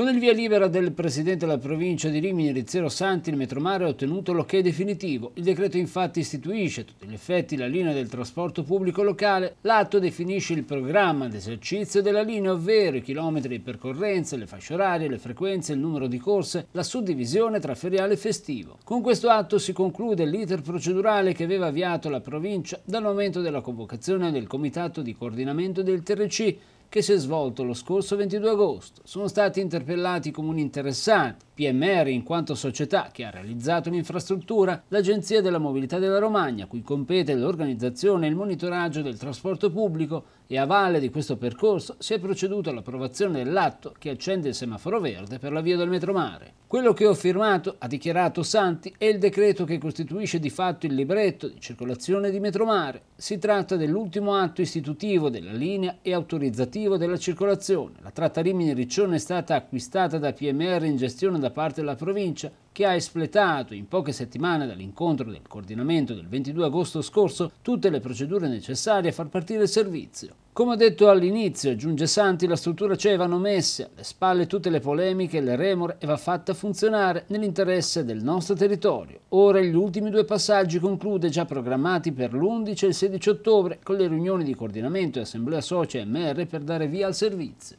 Con il via libera del presidente della provincia di Rimini, Rizzero Santi, il Metromare ha ottenuto l'ok ok definitivo. Il decreto infatti istituisce a tutti gli effetti la linea del trasporto pubblico locale. L'atto definisce il programma d'esercizio della linea, ovvero i chilometri di percorrenza, le fasce orarie, le frequenze, il numero di corse, la suddivisione tra feriale e festivo. Con questo atto si conclude l'iter procedurale che aveva avviato la provincia dal momento della convocazione del Comitato di Coordinamento del TRC che si è svolto lo scorso 22 agosto. Sono stati interpellati i comuni interessati, PMR in quanto società che ha realizzato l'infrastruttura, l'Agenzia della Mobilità della Romagna, cui compete l'organizzazione e il monitoraggio del trasporto pubblico, e a valle di questo percorso si è proceduto all'approvazione dell'atto che accende il semaforo verde per la via del Metromare. Quello che ho firmato, ha dichiarato Santi, è il decreto che costituisce di fatto il libretto di circolazione di Metromare. Si tratta dell'ultimo atto istitutivo della linea e autorizzativo della circolazione. La tratta Rimini-Riccione è stata acquistata da PMR in gestione da da parte della provincia che ha espletato in poche settimane dall'incontro del coordinamento del 22 agosto scorso tutte le procedure necessarie a far partire il servizio. Come ho detto all'inizio, giunge Santi, la struttura CE va nomessa, alle spalle tutte le polemiche e le remore e va fatta funzionare nell'interesse del nostro territorio. Ora gli ultimi due passaggi conclude già programmati per l'11 e il 16 ottobre con le riunioni di coordinamento e assemblea socia e MR per dare via al servizio.